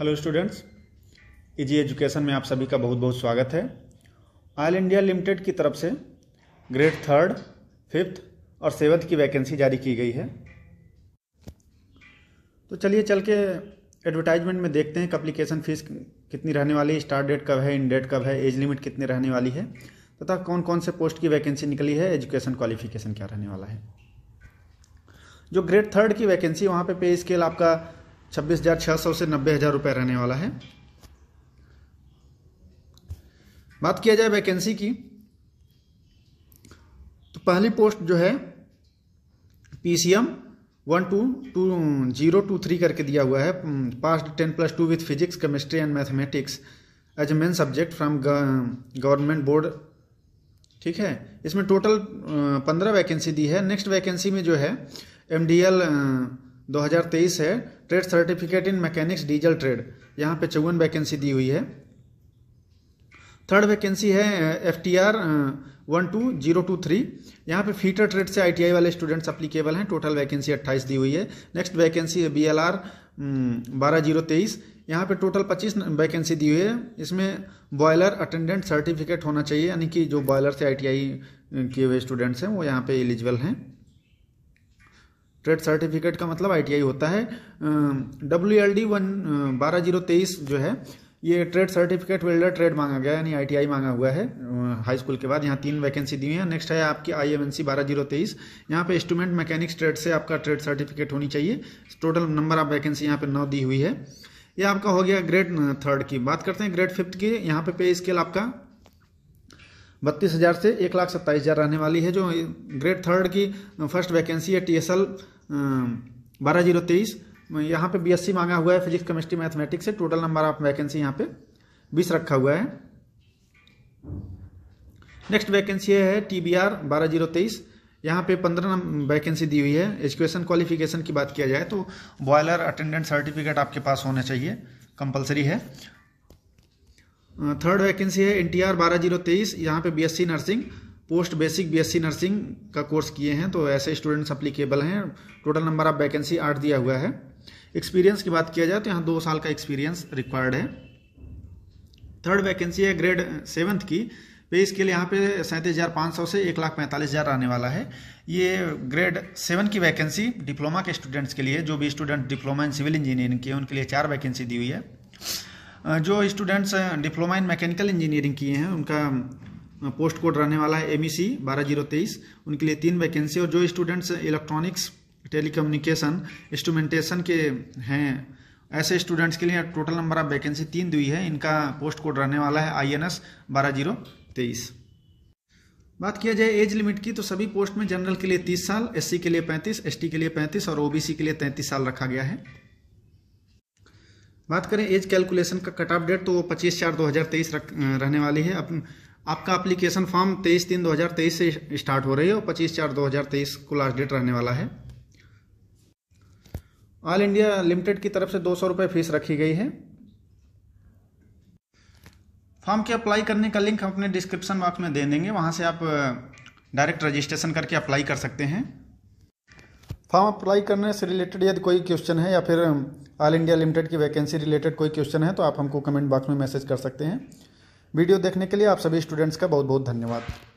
hello students easy education में आप सभी का बहुत बहुत स्वागत है ऑयल इंडिया लिमिटेड की तरफ से ग्रेड थर्ड फिफ्थ और सेवन्थ की वैकेंसी जारी की गई है तो चलिए चल के एडवर्टाइजमेंट में देखते हैं कि अप्लीकेशन फ़ीस कितनी रहने वाली है स्टार्ट डेट कब है इन डेट कब है एज लिमिट कितनी रहने वाली है तथा कौन कौन से पोस्ट की वैकेंसी निकली है एजुकेशन क्वालिफिकेशन क्या रहने वाला है जो ग्रेड थर्ड की वैकेंसी वहाँ पे पे स्केल आपका छब्बीस हजार छह सौ से नब्बे हजार रुपये रहने वाला है बात किया जाए वैकेंसी की तो पहली पोस्ट जो है P C M one two two zero two three करके दिया हुआ है passed ten plus two with physics chemistry and mathematics as a main subject from government board ठीक है इसमें टोटल पंद्रह वैकेंसी दी है नेक्स्ट वैकेंसी में जो है एम डी एल 2023 है trade certificate in mechanics diesel trade यहाँ पे चौवन वैकेंसी दी हुई है थर्ड वैकेंसी है F T R one two zero two three यहाँ पे फीटर ट्रेड से आईटीआई वाले स्टूडेंट्स अप्लीकेबल हैं टोटल वैकेंसी 28 दी हुई है नेक्स्ट वैकेंसी है बी एल आर बारह जीरो तेईस यहाँ पर टोटल पच्चीस वैकेंसी दी हुई है इसमें बॉयलर अटेंडेंट सर्टिफिकेट होना चाहिए यानी कि जो बॉयलर से आई uh, किए हुए स्टूडेंट्स हैं वो यहाँ पर एलिजिबल हैं ट्रेड सर्टिफिकेट का मतलब आईटीआई होता है डब्ल्यू एल डी वन बारह जीरो तेईस जो है ये ट्रेड सर्टिफिकेट वेल्डर ट्रेड मांगा गया यानी आईटीआई मांगा हुआ है हाई स्कूल के बाद यहाँ तीन वैकेंसी दी हुई है नेक्स्ट है आपकी आई एम एन सी बारह जीरो तेईस यहाँ पे स्टूडेंट मैकेनिक्स ट्रेड से आपका ट्रेड सर्टिफिकेट होनी चाहिए टोटल नंबर ऑफ वैकेंसी यहाँ पे नौ दी हुई है ये आपका हो गया ग्रेड थर्ड की बात करते हैं ग्रेड फिफ्थ की यहाँ पे पे स्केल आपका बत्तीस हज़ार से एक लाख सत्ताईस हज़ार रहने वाली है जो ग्रेड थर्ड की फर्स्ट वैकेंसी है टी एस एल बारह जीरो तेईस यहाँ पर बी एस सी मांगा हुआ है फिजिक्स केमिस्ट्री मैथमेटिक्स से टोटल नंबर ऑफ वैकेंसी यहाँ पे बीस रखा हुआ है नेक्स्ट वैकेंसी है टी बी आर बारह जीरो तेईस यहाँ पे पंद्रह वैकेंसी दी हुई है एजुकेशन क्वालिफिकेशन की बात किया जाए तो बॉयलर अटेंडेंट सर्टिफिकेट आपके पास होना चाहिए कंपलसरी है थर्ड वैकेंसी है एन टी आर बारह जीरो तेईस यहाँ पर B S C nursing post basic BSc nursing का कोर्स किए हैं तो ऐसे स्टूडेंट्स अप्लीकेबल हैं टोटल नंबर ऑफ वैकेंसी आठ दिया हुआ है एक्सपीरियंस की बात किया जाए तो यहाँ दो साल का एक्सपीरियंस रिक्वायर्ड है थर्ड वैकेंसी है ग्रेड सेवन्थ की पे तो इसके लिए यहाँ पे सैंतीस हज़ार पाँच सौ से एक लाख पैंतालीस हज़ार आने वाला है ये ग्रेड सेवन की वैकेंसी डिप्लोमा के स्टूडेंट्स के लिए जो भी student diploma in civil engineering के उनके लिए चार वैकेंसी दी हुई है जो students diploma in mechanical engineering किए हैं उनका पोस्ट कोड रहने वाला है एम ई सी बारह जीरो तेईस उनके लिए तीन वैकेंसी और जो स्टूडेंट्स इलेक्ट्रॉनिक्स टेलीकम्युनिकेशन इंस्ट्रूमेंटेशन के हैं ऐसे स्टूडेंट्स के लिए टोटल नंबर ऑफ वैकेंसी तीन दुई है इनका पोस्ट कोड रहने वाला है आई एन एस बारह जीरो तेईस बात किया जाए एज लिमिट की तो सभी पोस्ट में जनरल के लिए तीस साल एससी के लिए पैंतीस एसटी के लिए पैंतीस और ओबीसी के लिए तैंतीस साल रखा गया है बात करें एज कैलकुलेशन का कट ऑफ डेट तो वो पच्चीस चार दो हज़ार तेईस रहने वाली है अप, आपका एप्लीकेशन फॉर्म तेईस तीन दो हज़ार तेईस से स्टार्ट हो रही है और पच्चीस चार दो हज़ार तेईस को लास्ट डेट रहने वाला है ऑल इंडिया लिमिटेड की तरफ से दो सौ रुपये फीस रखी गई है फॉर्म के अप्लाई करने का लिंक हम अपने डिस्क्रिप्शन बॉक्स में दे देंगे वहाँ से आप डायरेक्ट रजिस्ट्रेशन करके अप्लाई कर सकते हैं फॉर्म अप्लाई करने से रिलेटेड यदि कोई क्वेश्चन है या फिर ऑल इंडिया लिमिटेड की वैकेंसी रिलेटेड कोई क्वेश्चन है तो आप हमको कमेंट बॉक्स में मैसेज कर सकते हैं वीडियो देखने के लिए आप सभी स्टूडेंट्स का बहुत बहुत धन्यवाद